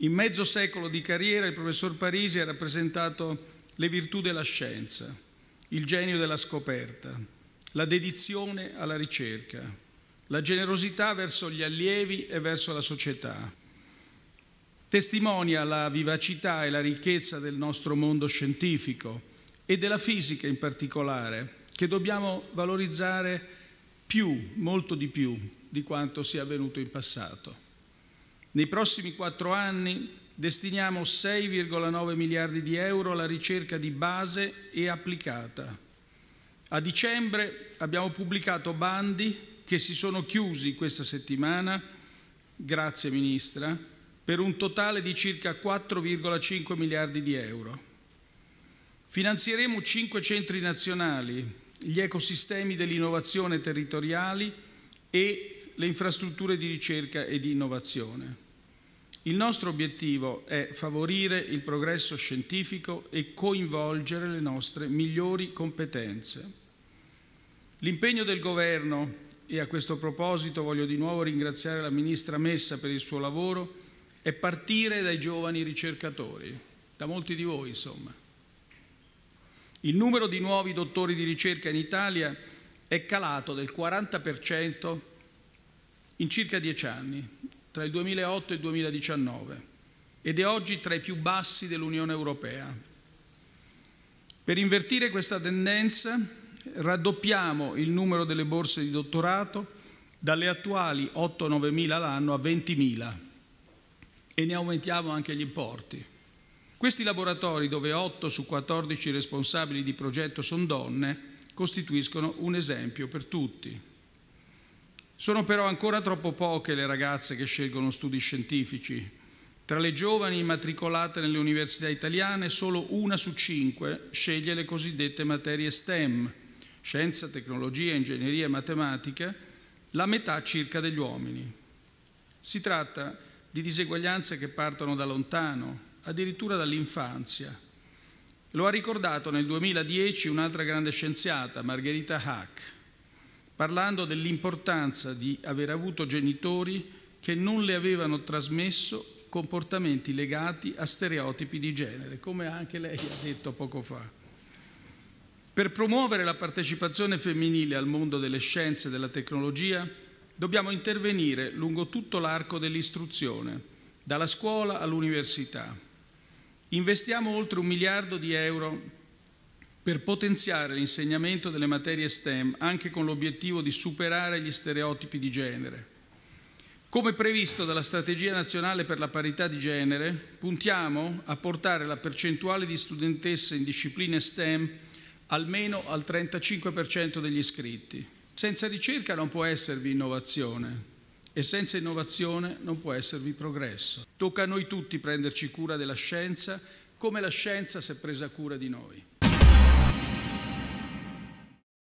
In mezzo secolo di carriera il professor Parisi ha rappresentato le virtù della scienza, il genio della scoperta, la dedizione alla ricerca, la generosità verso gli allievi e verso la società. Testimonia la vivacità e la ricchezza del nostro mondo scientifico e della fisica in particolare, che dobbiamo valorizzare più, molto di più, di quanto sia avvenuto in passato. Nei prossimi quattro anni destiniamo 6,9 miliardi di euro alla ricerca di base e applicata. A dicembre abbiamo pubblicato bandi che si sono chiusi questa settimana, grazie Ministra, per un totale di circa 4,5 miliardi di euro. Finanzieremo cinque centri nazionali, gli ecosistemi dell'innovazione territoriali e le infrastrutture di ricerca e di innovazione. Il nostro obiettivo è favorire il progresso scientifico e coinvolgere le nostre migliori competenze. L'impegno del Governo, e a questo proposito voglio di nuovo ringraziare la Ministra Messa per il suo lavoro, è partire dai giovani ricercatori, da molti di voi insomma. Il numero di nuovi dottori di ricerca in Italia è calato del 40% in circa dieci anni, tra il 2008 e il 2019, ed è oggi tra i più bassi dell'Unione Europea. Per invertire questa tendenza raddoppiamo il numero delle borse di dottorato dalle attuali 8-9 mila l'anno a 20 mila e ne aumentiamo anche gli importi. Questi laboratori, dove 8 su 14 responsabili di progetto sono donne, costituiscono un esempio per tutti. Sono però ancora troppo poche le ragazze che scelgono studi scientifici. Tra le giovani immatricolate nelle università italiane, solo una su cinque sceglie le cosiddette materie STEM, scienza, tecnologia, ingegneria e matematica, la metà circa degli uomini. Si tratta di diseguaglianze che partono da lontano, addirittura dall'infanzia. Lo ha ricordato nel 2010 un'altra grande scienziata, Margherita Hack parlando dell'importanza di aver avuto genitori che non le avevano trasmesso comportamenti legati a stereotipi di genere, come anche lei ha detto poco fa. Per promuovere la partecipazione femminile al mondo delle scienze e della tecnologia dobbiamo intervenire lungo tutto l'arco dell'istruzione, dalla scuola all'università. Investiamo oltre un miliardo di euro per potenziare l'insegnamento delle materie STEM anche con l'obiettivo di superare gli stereotipi di genere. Come previsto dalla Strategia nazionale per la parità di genere, puntiamo a portare la percentuale di studentesse in discipline STEM almeno al 35% degli iscritti. Senza ricerca non può esservi innovazione e senza innovazione non può esservi progresso. Tocca a noi tutti prenderci cura della scienza come la scienza si è presa cura di noi.